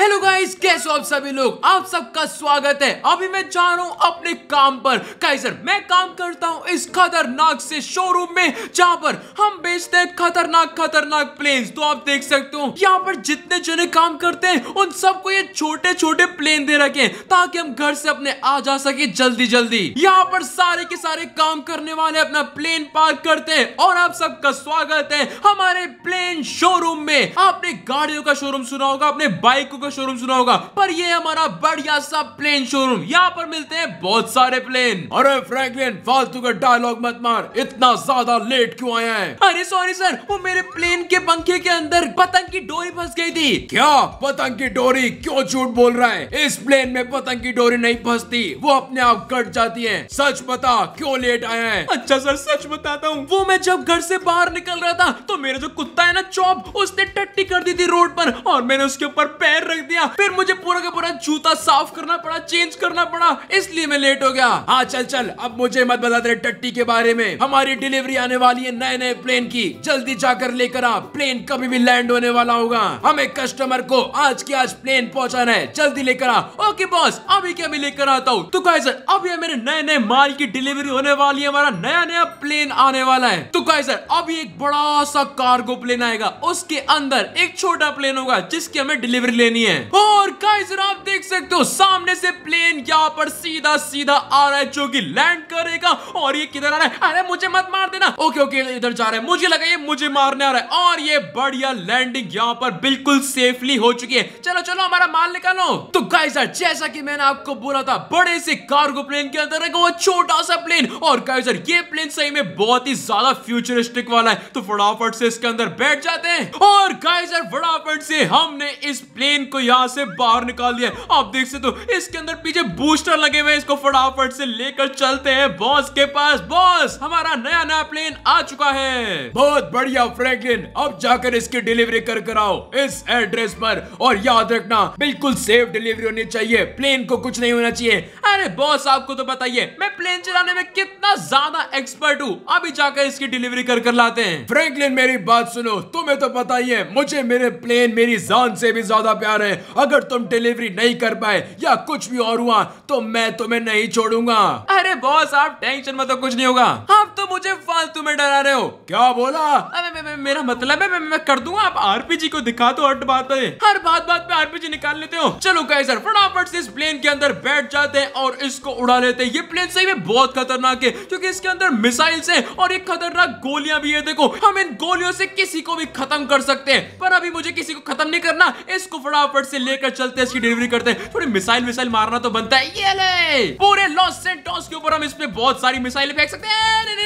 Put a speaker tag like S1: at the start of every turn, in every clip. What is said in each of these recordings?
S1: Hello guys कैसे हो आप सभी लोग आप सबका स्वागत है अभी मैं जा रहा हूँ अपने काम पर काइजर मैं काम करता हूँ इस खतरनाक से शोरूम में जहाँ पर हम बेचते हैं खतरनाक खतरनाक प्लेन तो आप देख सकते हो यहाँ पर जितने जने काम करते हैं उन सबको ये छोटे छोटे प्लेन दे रखे हैं ताकि हम घर से अपने आ जा सके जल्दी जल्दी यहाँ पर सारे के सारे काम करने वाले अपना प्लेन पार्क करते हैं और आप सबका स्वागत है हमारे प्लेन शोरूम में आपने गाड़ियों का शोरूम सुना होगा अपने बाइकों का का शोरूम सुना होगा पर ये हमारा बढ़िया सा प्लेन शोरूम यहाँ पर मिलते हैं बहुत सारे प्लेन अरे फ्रैंकलिन फालतू का डायलॉग मत मार इतना ज्यादा लेट क्यों आया है अरे सॉरी सर वो मेरे प्लेन के पंखे के अंदर पतंग की डोरी फंस गई थी क्या पतंग की डोरी क्यों झूठ बोल रहा है इस प्लेन में पतंग की डोरी नहीं फंसती वो अपने आप कट जाती है सच बता क्यों लेट आया है अच्छा सर सच बताता हूँ वो मैं जब घर से बाहर निकल रहा था तो मेरा जो कुत्ता है ना चौप उसने टट्टी कर दी थी रोड पर और मैंने उसके ऊपर पैर रख रख दिया फिर मुझे पूरा का पूरा जूता साफ करना पड़ा चेंज करना पड़ा इसलिए मैं लेट हो गया हाँ चल चल अब मुझे मत बता दे टट्टी के बारे में हमारी डिलीवरी आने वाली है नए नए प्लेन की जल्दी जाकर लेकर आ प्लेन कभी भी लैंड होने वाला होगा हमें कस्टमर को आज के आज प्लेन पहुंचाना है जल्दी लेकर आ ओके बॉस अभी क्या मैं लेकर आता हूँ तो सर अब ये मेरे नए नए माल की डिलीवरी होने वाली है हमारा नया नया प्लेन आने वाला है तो कहे सर अभी एक बड़ा सा कार्गो प्लेन आएगा उसके अंदर एक छोटा प्लेन होगा जिसकी हमें डिलीवरी लेनी करनी है और गाइस आप देख सकते हो सामने से प्लेन यहाँ पर सीधा सीधा आ रहा है जो की लैंड करेगा और ये किधर आ रहा है अरे मुझे मत मार देना ओके ओके इधर जा रहा है मुझे लगा ये मुझे मारने आ रहा है और ये बढ़िया लैंडिंग यहाँ पर बिल्कुल सेफली हो चुकी है चलो चलो हमारा माल निकालो तो गाइस जैसा कि मैंने आपको बोला था बड़े से कार्गो प्लेन के अंदर वो छोटा सा प्लेन और गाइस ये प्लेन सही में बहुत ही ज्यादा फ्यूचरिस्टिक वाला है तो फटाफट से इसके अंदर बैठ जाते हैं और गाइस फटाफट से हमने इस प्लेन को यहाँ से बाहर निकाल दिया आप देख सकते हो इसके अंदर पीछे बूस्टर लगे हुए इसको फटाफट से लेकर चलते हैं बॉस के पास बॉस हमारा नया नया प्लेन आ चुका है बहुत बढ़िया फ्रैंकलिन अब जाकर इसकी डिलीवरी कर कराओ इस एड्रेस पर और याद रखना बिल्कुल सेफ डिलीवरी होनी चाहिए प्लेन को कुछ नहीं होना चाहिए अरे बॉस आपको तो बताइए मैं प्लेन चलाने में कितना ज्यादा एक्सपर्ट हूँ अभी जाकर इसकी डिलीवरी कर कर लाते हैं फ्रेंकलिन मेरी बात सुनो तुम्हें तो बताइए मुझे मेरे प्लेन मेरी जान से भी ज्यादा प्यार रहे अगर तुम डिलीवरी नहीं कर पाए या कुछ भी और हुआ तो मैं तुम्हें नहीं छोड़ूंगा अरे बॉस आप टेंशन मतलब कुछ नहीं होगा आप तो मुझे फालतू में डरा रहे हो क्या बोला अबे मे, मे, मेरा मतलब है मैं, मैं कर दूंगा आप आरपीजी को दिखा दो हट बात है हर बात बात पे आरपीजी निकाल लेते हो चलो गाइस सर फटाफट से इस प्लेन के अंदर बैठ जाते हैं और इसको उड़ा लेते हैं ये प्लेन सही में बहुत खतरनाक है क्योंकि इसके अंदर मिसाइल है और एक खतरनाक गोलियां भी है देखो हम इन गोलियों से किसी को भी खत्म कर सकते हैं पर अभी मुझे किसी को खत्म नहीं करना इसको फटाफट से लेकर चलते हैं इसकी डिलीवरी करते हैं थोड़ी मिसाइल मिसाइल मारना तो बनता है ये ले पूरे लॉस सेंटोस के ऊपर हम इस पे बहुत सारी मिसाइल फेंक सकते हैं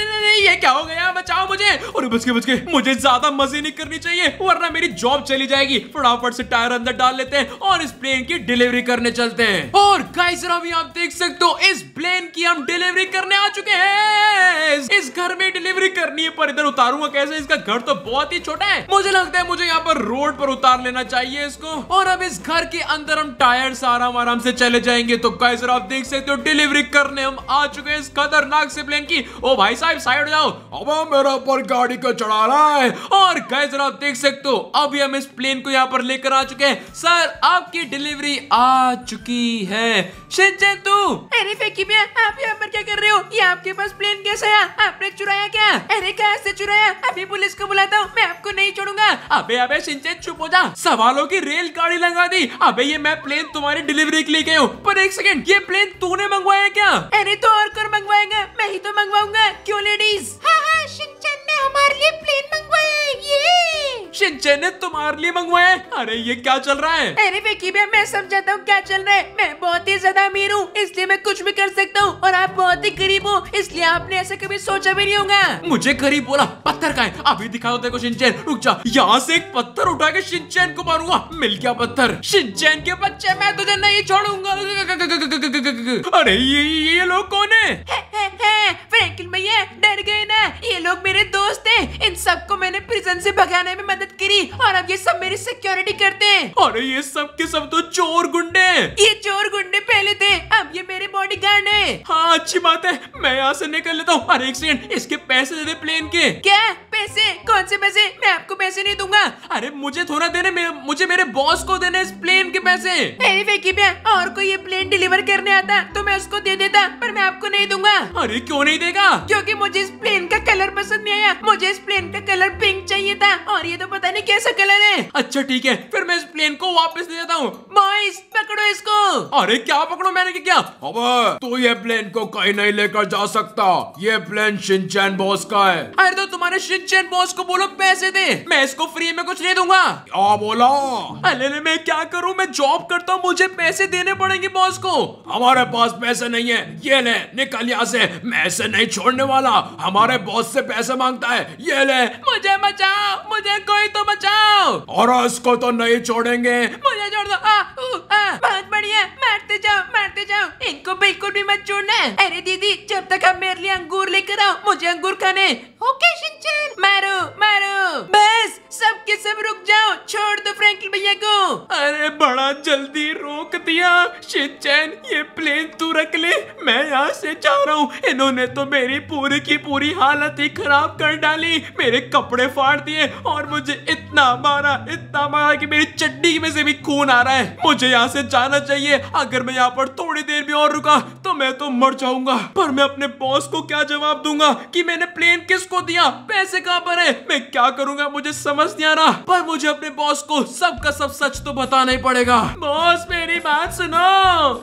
S1: नहीं नहीं ये क्या हो गया बचाओ मुझे और बच के बच के मुझे ज्यादा मजे नहीं करनी चाहिए वरना मेरी जॉब चली जाएगी फटाफट से टायर अंदर डाल लेते हैं और इस प्लेन की डिलीवरी करने चलते हैं और गाइस अभी आप देख सकते हो इस प्लेन की हम डिलीवरी करने आ चुके हैं इस घर में डिलीवरी करनी है पर इधर उतारूंगा कैसे इसका घर तो बहुत ही छोटा है मुझे लगता है मुझे यहाँ पर रोड पर उतार लेना चाहिए इसको और अब इस घर के अंदर हम टायर आराम आराम से चले जाएंगे तो गाइस आप देख सकते हो डिलीवरी करने हम आ चुके हैं इस खतरनाक से प्लेन की ओ भाई साहब साहब साइड जाओ अब मेरा ऊपर गाड़ी को चढ़ा रहा है और गए जरा देख सकते हो अभी हम इस प्लेन को यहाँ पर लेकर आ चुके हैं सर आपकी डिलीवरी आ चुकी है तू अरे फेंकी भैया आप यहाँ पर क्या कर रहे हो ये आपके पास प्लेन कैसे आया आपने चुराया क्या अरे कहाँ चुराया अभी पुलिस को बुलाता हूँ मैं आपको नहीं छोड़ूंगा अबे अबे शिनचैन चुप हो जा सवालों की रेल गाड़ी लगा दी अबे ये मैं प्लेन तुम्हारी डिलीवरी के लिए गया हूँ पर एक सेकंड ये प्लेन तूने मंगवाया क्या अरे तो और कर मंगवाएगा मैं ही तो मंगवाऊंगा क्यों लेडीज हाँ हाँ शिनचैन ने हमारे लिए बच्चे ने तुम्हारे लिए मंगवाए अरे ये क्या चल रहा है अरे विकी भैया मैं समझाता हूँ क्या चल रहा है मैं बहुत ही ज्यादा अमीर हूँ इसलिए मैं कुछ भी कर सकता हूँ और आप बहुत ही गरीब हो इसलिए आपने ऐसा कभी सोचा भी नहीं होगा मुझे गरीब बोला पत्थर का है अभी दिखाओ देखो शिनचैन रुक जा यहाँ से एक पत्थर उठा के शिनचैन को मारूंगा मिल गया पत्थर शिनचैन के बच्चे मैं तुझे नहीं छोड़ूंगा अरे ये ये लोग कौन है फ्रैंकलिन भैया डर गए ना ये लोग मेरे दोस्त हैं इन सबको मैंने प्रिजन से भगाने में मदद करी और अब ये सब मेरी सिक्योरिटी करते हैं अरे ये सब के सब तो चोर गुंडे ये चोर गुंडे पहले थे अब ये मेरे बॉडी गार्ड है हाँ अच्छी बात है मैं यहाँ से निकल लेता हूँ अरे एक सेकंड इसके पैसे दे दे प्लेन के क्या पैसे कौन से पैसे मैं आपको पैसे नहीं दूंगा अरे मुझे थोड़ा देने मे, मुझे मेरे बॉस को देने इस प्लेन के पैसे अरे फेंकी भैया और कोई ये प्लेन डिलीवर करने आता तो मैं उसको दे देता पर मैं आपको नहीं दूंगा अरे क्यों नहीं देगा क्योंकि मुझे इस प्लेन का कलर पसंद नहीं आया मुझे इस प्लेन का कलर पिंक चाहिए था और ये तो पता नहीं कैसा कलर है अच्छा ठीक है फिर मैं इस प्लेन को वापस दे देता हूँ बॉइस पकड़ो इसको अरे क्या पकड़ो मैंने की क्या अब तू तो ये प्लेन को कहीं नहीं लेकर जा सकता ये प्लेन शिनचैन बॉस का है अरे तो तुम्हारे शिन किचन बॉस को बोलो पैसे दे मैं इसको फ्री में कुछ नहीं दूंगा क्या बोला अरे मैं क्या करूँ मैं जॉब करता हूँ मुझे पैसे देने पड़ेंगे बॉस को हमारे पास पैसे नहीं है ये ले निकल यहाँ से मैं ऐसे नहीं छोड़ने वाला हमारे बॉस से पैसे मांगता है ये ले मुझे बचाओ मुझे कोई तो बचाओ और इसको तो नहीं छोड़ेंगे मुझे छोड़ दो बहुत बढ़िया मारते जाओ मारते जाओ इनको बिल्कुल भी मत छोड़ना अरे दीदी जब तक आप मेरे लिए अंगूर लेकर आओ मुझे अंगूर खाने ओके शिनचैन मारो मारो बस सब के सब रुक जाओ छोड़ दो फ्रैंकलिन भैया को अरे बड़ा जल्दी रोक दिया शिचैन ये प्लेन तू रख ले मैं यहाँ से जा रहा हूँ इन्होंने तो मेरी पूरी की पूरी हालत ही खराब कर डाली मेरे कपड़े फाड़ दिए और मुझे इतना मारा इतना मारा कि मेरी चड्डी में से भी खून आ रहा है मुझे यहाँ से जाना चाहिए अगर मैं यहाँ पर थोड़ी देर भी और रुका तो मैं तो मर जाऊंगा पर मैं अपने बॉस को क्या जवाब दूंगा कि मैंने प्लेन किसको दिया पैसे कहां पर है मैं क्या करूंगा मुझे समझ नहीं आ रहा पर मुझे अपने बॉस को सब का सब सच तो बताना ही पड़ेगा बॉस मेरी बात सुनो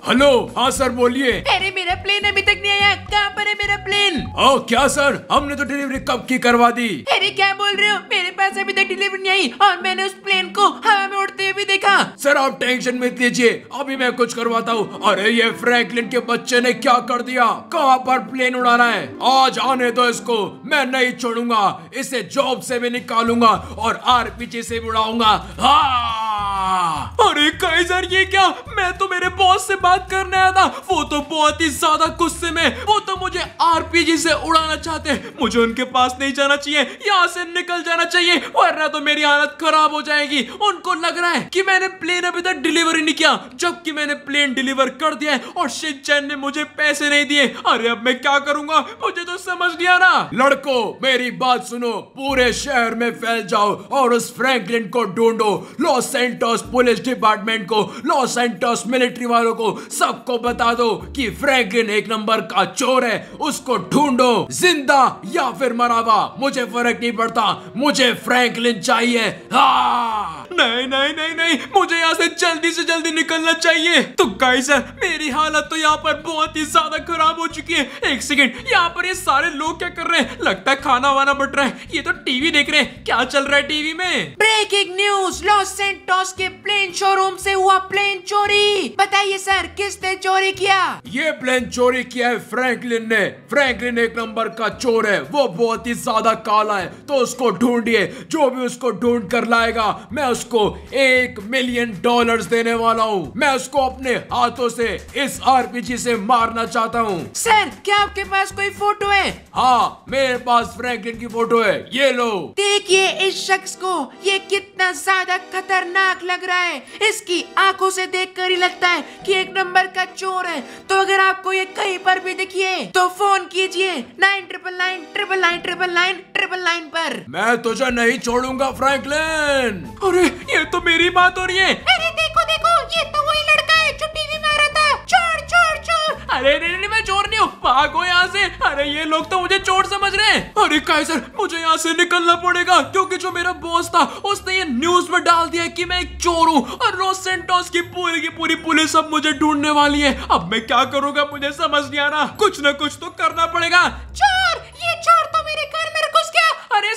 S1: हेलो हाँ सर बोलिए अरे मेरा प्लेन अभी तक नहीं आया कहाँ पर है मेरा प्लेन ओ oh, क्या सर हमने तो डिलीवरी कब की करवा दी अरे क्या बोल रहे हो मेरे पास अभी तक डिलीवरी नहीं आई और मैंने उस प्लेन को हवा में उड़ते हुए देखा सर आप टेंशन मत लीजिए अभी मैं कुछ करवाता हूँ अरे ये फ्रैंकलिन के बच्चे ने क्या कर दिया कहाँ पर प्लेन उड़ाना है आज आने दो इसको मैं नहीं छोड़ूंगा इसे जॉब से भी निकालूंगा और आरपीजी से उड़ाऊंगा हाँ। अरे कैजर ये क्या मैं तो मेरे बॉस से बात करने आया था वो तो बहुत ही ज्यादा गुस्से में वो तो मुझे आरपीजी से उड़ाना चाहते मुझे उनके पास नहीं जाना चाहिए यहाँ से निकल जाना चाहिए वरना तो मेरी हालत खराब हो जाएगी उनको लग रहा है कि मैंने प्लेन अभी तक डिलीवरी नहीं किया जबकि मैंने प्लेन डिलीवर कर दिया है और शिनचैन ने मुझे पैसे नहीं दिए अरे अब मैं क्या करूंगा मुझे तो समझ नहीं आ रहा लड़को मेरी बात सुन सुनो पूरे शहर में फैल जाओ और उस फ्रैंकलिन को ढूंढो लॉस सेंटोस पुलिस डिपार्टमेंट को लॉस सेंटोस मिलिट्री वालों को सबको बता दो कि फ्रैंकलिन एक नंबर का चोर है उसको ढूंढो जिंदा या फिर मरावा मुझे फर्क नहीं पड़ता मुझे फ्रैंकलिन चाहिए हाँ। नहीं नहीं नहीं नहीं मुझे यहाँ से जल्दी से जल्दी निकलना चाहिए तो गाइस मेरी हालत तो यहाँ पर बहुत ही ज्यादा खराब हो चुकी है एक सेकेंड यहाँ पर ये सारे लोग क्या कर रहे हैं लगता है खाना वाना बट रहे ये तो टीवी देख रहे हैं क्या चल रहा है टीवी में ब्रेकिंग न्यूज लॉस सेंटोस के प्लेन शोरूम से हुआ प्लेन चोरी बताइए सर किसने चोरी किया ये प्लेन चोरी किया है फ्रैंकलिन ने फ्रैंकलिन एक नंबर का चोर है वो बहुत ही ज्यादा काला है तो उसको ढूंढिए जो भी उसको ढूंढ कर लाएगा मैं उसको एक मिलियन डॉलर देने वाला हूँ मैं उसको अपने हाथों से इस आर से मारना चाहता हूँ सर क्या आपके पास कोई फोटो है हाँ मेरे पास फ्रैंकलिन की फोटो है ये लो देखिए इस शख्स को ये कितना ज्यादा खतरनाक लग रहा है इसकी आंखों से देखकर ही लगता है कि एक नंबर का चोर है तो अगर आपको ये कहीं पर भी दिखिए तो फोन कीजिए nine triple nine triple nine triple nine triple nine पर मैं तुझे नहीं छोड़ूंगा फ्रैंकलिन अरे ये तो मेरी बात हो रही है अरे देखो देखो ये तो वही लड़का है जो टीवी में आ रहा था चोर चोर चोर अरे नहीं नहीं मैं चोर नहीं हूँ भागो यहाँ से अरे ये लोग तो मुझे चोर समझ रहे हैं अरे कायसर मुझे यहाँ से निकलना पड़ेगा क्योंकि जो मेरा बॉस था उसने ये न्यूज में डाल दिया कि मैं एक चोर हूँ और रोज सेंटोस की पूरी की पूरी पुलिस अब मुझे ढूंढने वाली है अब मैं क्या करूँगा मुझे समझ नहीं आ रहा कुछ ना कुछ तो करना पड़ेगा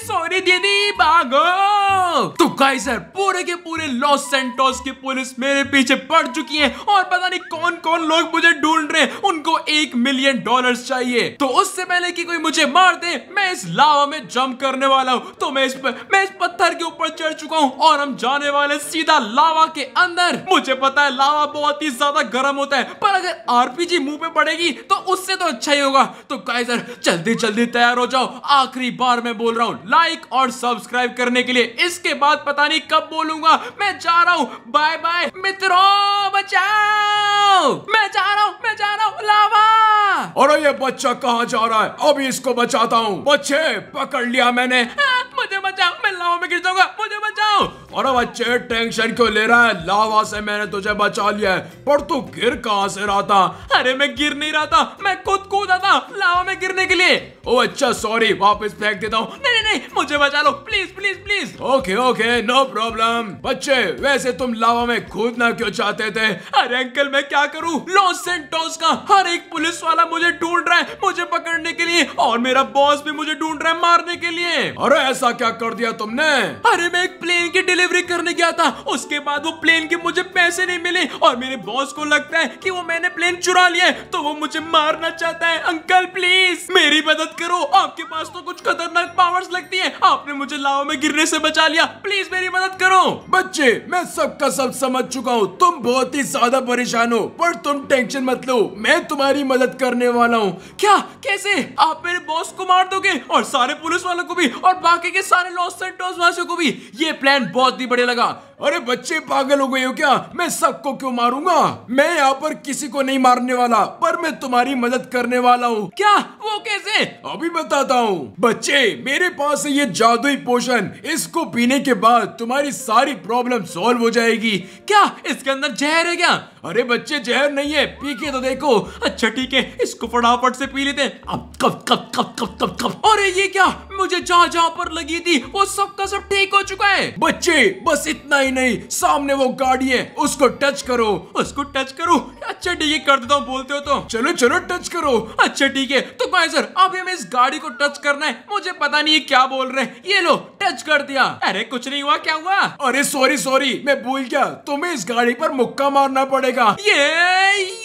S1: सोने दे दी भागो तो गाइस पूरे के पूरे लॉस सेंटोस की पुलिस मेरे पीछे पड़ चुकी है और पता नहीं कौन कौन लोग मुझे ढूंढ रहे हैं उनको एक मिलियन डॉलर्स चाहिए तो उससे पहले कि कोई मुझे मार दे मैं इस लावा में जंप करने वाला हूँ तो मैं इस पर मैं इस पत्थर के ऊपर चढ़ चुका हूँ और हम जाने वाले सीधा लावा के अंदर मुझे पता है लावा बहुत ही ज्यादा गर्म होता है पर अगर आरपीजी मुंह पे पड़ेगी तो उससे तो अच्छा ही होगा तो गाइस जल्दी जल्दी तैयार हो जाओ आखिरी बार मैं बोल रहा हूँ लाइक और सब्सक्राइब करने के लिए इसके बाद पता नहीं कब बोलूंगा मैं जा रहा हूँ बाय बाय मित्रों बचाओ मैं जा रहा हूँ मैं जा रहा हूँ लावा और ये बच्चा कहाँ जा रहा है अभी इसको बचाता हूँ बच्चे पकड़ लिया मैंने आ, हाँ, मुझे बचाओ मैं लावा में गिर जाऊंगा मुझे बचाओ अरे बच्चे टेंशन क्यों ले रहा है लावा से मैंने तुझे बचा लिया है पर तू गिर कहाँ से रहा था अरे मैं गिर नहीं रहा था मैं खुद कूदा था लावा में गिरने के लिए ओ अच्छा सॉरी वापस फेंक देता हूँ नहीं नहीं नहीं मुझे बचा लो please please please okay okay no problem बच्चे वैसे तुम लावा में कूदना क्यों चाहते थे अरे अंकल मैं क्या करूँ लॉस सेंटोस का हर एक पुलिस वाला मुझे ढूंढ रहा है मुझे पकड़ने के लिए और मेरा बॉस भी मुझे ढूंढ रहा है मारने के लिए अरे ऐसा क्या कर दिया तुमने अरे मैं एक प्लेन की डिलीवरी डिलीवरी करने गया था उसके बाद वो प्लेन के मुझे पैसे नहीं मिले और मेरे बॉस को लगता है कि वो मैंने प्लेन चुरा लिया है तो वो मुझे मारना चाहता है अंकल प्लीज मेरी मदद करो आपके पास तो कुछ खतरनाक पावर्स लगती है आपने मुझे लावा में गिरने से बचा लिया प्लीज मेरी मदद करो बच्चे मैं सबका सब समझ चुका हूँ तुम बहुत ही ज्यादा परेशान हो पर तुम टेंशन मत लो मैं तुम्हारी मदद करने वाला हूँ क्या कैसे आप मेरे बॉस को मार दोगे और सारे पुलिस वालों को भी और बाकी के सारे लॉस एंड वासियों को भी ये प्लान बहुत बहुत ही बढ़िया लगा अरे बच्चे पागल हो गए हो क्या मैं सबको क्यों मारूंगा मैं यहाँ पर किसी को नहीं मारने वाला पर मैं तुम्हारी मदद करने वाला हूँ क्या वो कैसे अभी बताता हूँ बच्चे मेरे पास है ये जादुई पोषण इसको पीने के बाद तुम्हारी सारी प्रॉब्लम सॉल्व हो जाएगी क्या इसके अंदर जहर है क्या अरे बच्चे जहर नहीं है पी के तो देखो अच्छा ठीक है इसको फटाफट से पी लेते अब कब कब कब कब कब कब अरे ये क्या मुझे जहाँ जहाँ पर लगी थी वो सबका सब ठीक हो चुका है बच्चे बस इतना ही नहीं सामने वो गाड़ी है उसको टच करो उसको टच करो अच्छा ठीक है कर देता हूँ बोलते हो तो चलो चलो टच करो अच्छा ठीक है तो भाई सर अब हमें इस गाड़ी को टच करना है मुझे पता नहीं है क्या बोल रहे हैं ये लो टच कर दिया अरे कुछ नहीं हुआ क्या हुआ अरे सॉरी सॉरी मैं भूल गया तुम्हें इस गाड़ी पर मुक्का मारना पड़ेगा ये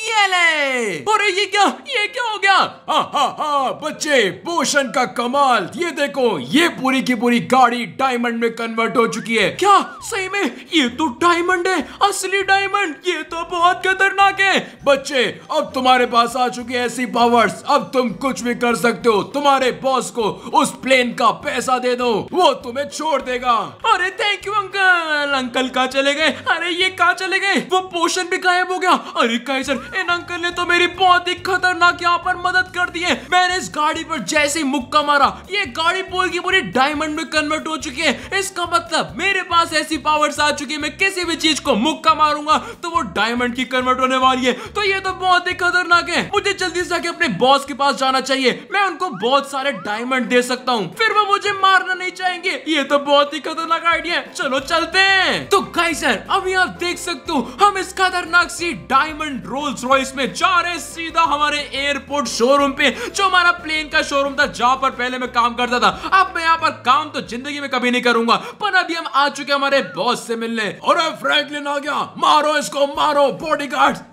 S1: ये ले अरे ये क्या ये क्या हो गया हा हा हा बच्चे पोषण का कमाल ये देखो ये पूरी की पूरी गाड़ी डायमंड में कन्वर्ट हो चुकी है क्या सही में ये तो डायमंड है असली डायमंड ये तो बहुत खतरनाक है बच्चे अब तुम्हारे पास आ चुकी है ऐसी पावर्स अब तुम कुछ भी कर सकते हो तुम्हारे बॉस को उस प्लेन का पैसा दे दो वो तुम्हें छोड़ देगा अरे थैंक यू अंकल अंकल कहा चले गए अरे ये कहा चले गए वो पोषण भी गायब हो गया अरे कहीं सर इन अंकल ने तो मेरी बहुत ही खतरनाक यहाँ पर मदद कर दी है मैंने इस गाड़ी पर जैसे मुक्का मारा ये गाड़ी पूरी की पूरी डायमंड में कन्वर्ट हो चुकी है इसका मतलब मेरे पास ऐसी पावर्स आ चुकी है मैं किसी भी चीज को मुक्का मारूंगा तो वो डायमंड की कन्वर्ट होने वाली है तो ये तो बहुत ही खतरनाक है मुझे जल्दी से जाके अपने बॉस के पास जाना चाहिए मैं उनको बहुत सारे डायमंड दे सकता हूँ फिर वो मुझे मारना नहीं चाहेंगे ये तो बहुत ही खतरनाक आइडिया है चलो चलते हैं तो गाई सर अभी आप देख सकते हो हम इस खतरनाक सी डायमंड रोल्स रॉयस में जा रहे सीधा हमारे एयरपोर्ट शोरूम पे जो हमारा प्लेन का शोरूम था जहाँ पर पहले मैं काम करता था अब मैं यहाँ पर काम तो जिंदगी में कभी नहीं करूंगा पर अभी हम आ चुके हमारे बॉस से मिलने और फ्रैंकलिन आ गया मारो इसको मारो बॉडी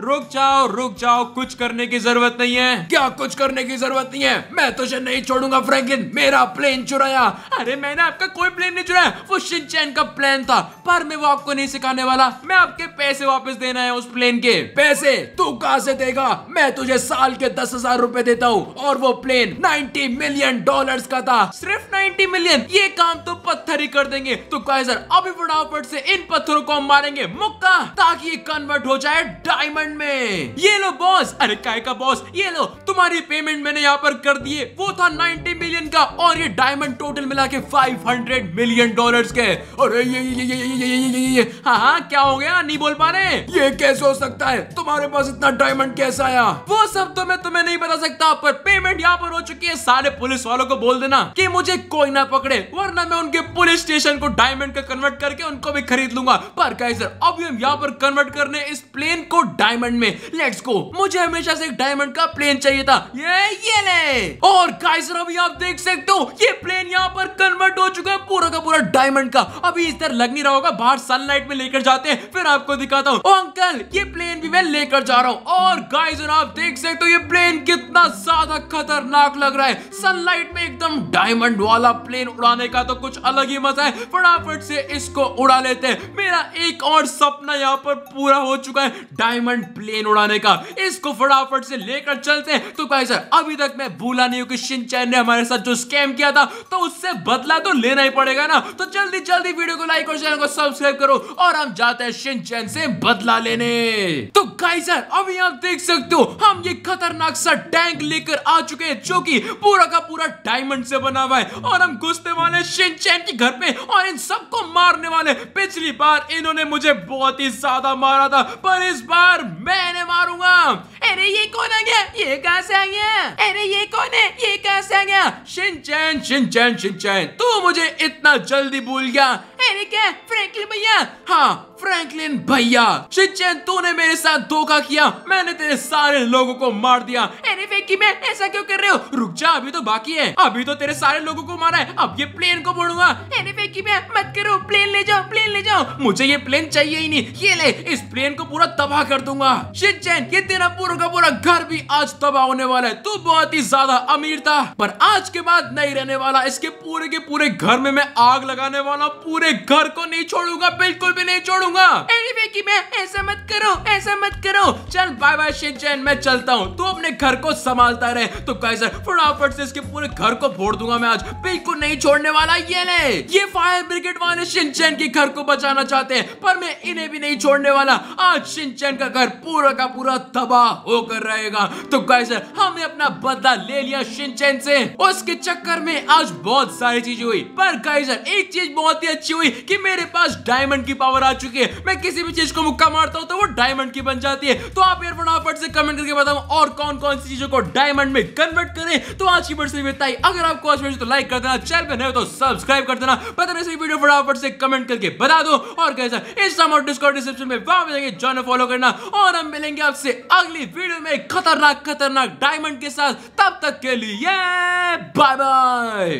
S1: रुक जाओ रुक जाओ कुछ करने की जरूरत नहीं है क्या कुछ करने की जरूरत नहीं है मैं तुझे तो नहीं छोड़ूंगा फ्रैंकलिन मेरा प्लेन चुराया अरे मैंने आपका कोई प्लेन नहीं चुराया वो शिनचैन का प्लान था पर मैं वो आपको नहीं सिखाने वाला मैं आपके पैसे वापस देना है उस प्लेन के पैसे तू कहा से देगा मैं तुझे साल के दस हजार रूपए देता हूँ और वो प्लेन नाइन्टी मिलियन डॉलर का था सिर्फ नाइन्टी मिलियन ये काम तो पत्थर ही कर देंगे तो कायसर अभी फटाफट से इन पत्थरों को हम मारेंगे मुक्का ताकि ये कन्वर्ट हो जाए डायमंड में ये लो बॉस अरे काय का बॉस ये लो तुम्हारी पेमेंट मैंने यहाँ पर कर दिए वो था 90 मिलियन का और ये डायमंड टोटल मिला के 500 मिलियन डॉलर्स के और ये ये ये ये ये ये ये ये हाँ हाँ क्या हो गया नहीं बोल पा रहे ये कैसे हो सकता है तुम्हारे पास इतना डायमंड कैसे आया वो सब तो मैं तुम्हें नहीं बता सकता पर पेमेंट यहाँ पर हो चुकी है सारे पुलिस वालों को बोल देना की मुझे कोई ना पकड़े वरना मैं उनके पुलिस स्टेशन को डायमंड का कन्वर्ट करके उनको भी खरीद लूंगा पर कैसे अब हम यहाँ पर कन्वर्ट करने इस प्लेन को डायमंड में लेट्स गो मुझे हमेशा से एक डायमंड का प्लेन चाहिए था ये ये ले और गाइस अभी आप देख सकते हो ये प्लेन यहाँ पर कन्वर्ट हो चुका है पूरा का पूरा डायमंड का अभी इस तरह लग नहीं रहा होगा बाहर सनलाइट में लेकर जाते हैं फिर आपको दिखाता हूँ अंकल ये प्लेन भी मैं लेकर जा रहा हूँ और गाइजर आप देख सकते हो ये प्लेन कितना ज्यादा खतरनाक लग रहा है सनलाइट में एकदम डायमंड वाला प्लेन उड़ाने का तो कुछ अलग ही मजा है फटाफट से इसको उड़ा लेते हैं मेरा एक और सपना यहाँ पर पूरा हो चुका है डायमंड प्लेन उड़ाने का इसको फटाफट से लेकर चलते हैं तो गाइस अभी तक मैं भूला नहीं हूँ कि शिनचैन ने हमारे साथ जो स्कैम किया था तो उससे बदला तो लेना ही पड़ेगा ना तो जल्दी जल्दी वीडियो को लाइक और चैनल को सब्सक्राइब करो और हम जाते हैं शिनचैन से बदला लेने तो गाइस अभी आप देख सकते हो हम ये खतरनाक सा टैंक लेकर आ चुके हैं जो की पूरा का पूरा डायमंड से बना हुआ है और हम घुसने वाले शिनचैन के घर पे और इन सबको मारने वाले पिछली बार इन्होंने मुझे बहुत ही ज्यादा मारा था पर इस बार मैंने मारूंगा अरे ये कौन आ गया ये कहा कहाँ से आई है अरे ये कौन है ये कहाँ से आ गया शिनचैन शिनचैन शिनचैन तू मुझे इतना जल्दी भूल गया मेरे क्या फ्रैंकलिन भैया हाँ फ्रैंकलिन भैया शिचेन तूने मेरे साथ धोखा किया मैंने तेरे सारे लोगों को मार दिया अरे फेंकी मैं ऐसा क्यों कर रहे हो रुक जा अभी तो बाकी है अभी तो तेरे सारे लोगों को मारा है अब ये प्लेन को बोलूंगा अरे फेंकी मैं मत करो प्लेन ले जाओ प्लेन ले जाओ मुझे ये प्लेन चाहिए ही नहीं ये ले इस प्लेन को पूरा तबाह कर दूंगा शिचेन ये तेरा पूरा का पूरा घर भी आज तबाह होने वाला है तू बहुत ही ज्यादा अमीर था पर आज के बाद नहीं रहने वाला इसके पूरे के पूरे घर में मैं आग लगाने वाला पूरे घर को नहीं छोड़ूंगा बिल्कुल भी नहीं छोड़ूंगा anyway, कि मैं ऐसा मत करो ऐसा मत करो चल बाय बाय शिनचैन मैं चलता हूँ तू तो अपने घर को संभालता रहे तो कैसे फटाफट से इसके पूरे घर को फोड़ दूंगा मैं आज बिल्कुल नहीं छोड़ने वाला ये ले ये फायर ब्रिगेड वाले शिनचैन के घर को बचाना चाहते हैं पर मैं इन्हें भी नहीं छोड़ने वाला आज शिनचैन का घर पूरा का पूरा तबाह होकर रहेगा तो कैसे हमने अपना बदला ले लिया शिनचैन से उसके चक्कर में आज बहुत सारी चीज हुई पर कैसे एक चीज बहुत ही अच्छी हुई हुई कि मेरे पास डायमंड की पावर आ चुकी है मैं किसी भी चीज को मुक्का मारता हूं तो वो डायमंड की बन जाती है तो आप यार फटाफट से कमेंट करके बताओ और कौन कौन सी चीजों को डायमंड में कन्वर्ट करें तो आज की बड़ी बताई अगर आपको तो लाइक कर देना चैनल पर नए तो सब्सक्राइब कर देना पता नहीं वीडियो फटाफट से कमेंट करके बता दो और कैसा इंस्टाम और डिस्कॉर्ड डिस्क्रिप्शन में वहां मिलेंगे जॉइन फॉलो करना और हम मिलेंगे आपसे अगली वीडियो में खतरनाक खतरनाक डायमंड के साथ तब तक के लिए बाय बाय